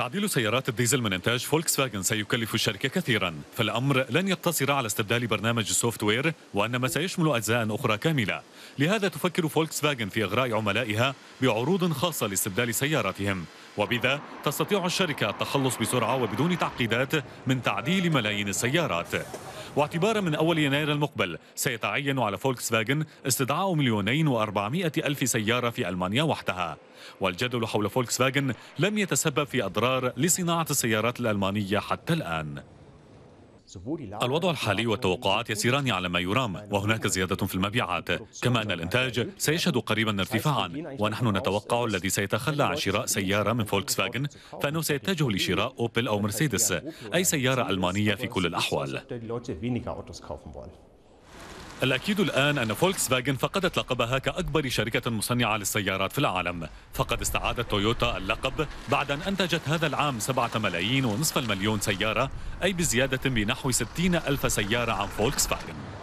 تعديل سيارات الديزل من إنتاج فولكس فاجن سيكلف الشركة كثيرا فالأمر لن يقتصر على استبدال برنامج السوفت وير وإنما سيشمل أجزاء أخرى كاملة لهذا تفكر فولكس فاجن في إغراء عملائها بعروض خاصة لاستبدال سياراتهم وبذا تستطيع الشركة التخلص بسرعة وبدون تعقيدات من تعديل ملايين السيارات واعتبارا من أول يناير المقبل سيتعين على فولكس فاجن استدعاء مليونين وأربعمائة ألف سيارة في ألمانيا وحدها والجدل حول فولكس فاجن لم يتسبب في أضرار لصناعة السيارات الألمانية حتى الآن الوضع الحالي والتوقعات يسيران على ما يرام وهناك زيادة في المبيعات كما أن الإنتاج سيشهد قريبا ارتفاعا ونحن نتوقع الذي سيتخلى عن شراء سيارة من فولكس فاجن فإنه سيتجه لشراء أوبل أو مرسيدس أي سيارة ألمانية في كل الأحوال الأكيد الآن أن فولكس فاجن فقدت لقبها كأكبر شركة مصنعة للسيارات في العالم فقد استعادت تويوتا اللقب بعد أن أنتجت هذا العام سبعة ملايين ونصف المليون سيارة أي بزيادة بنحو 60 ألف سيارة عن فولكس فاجن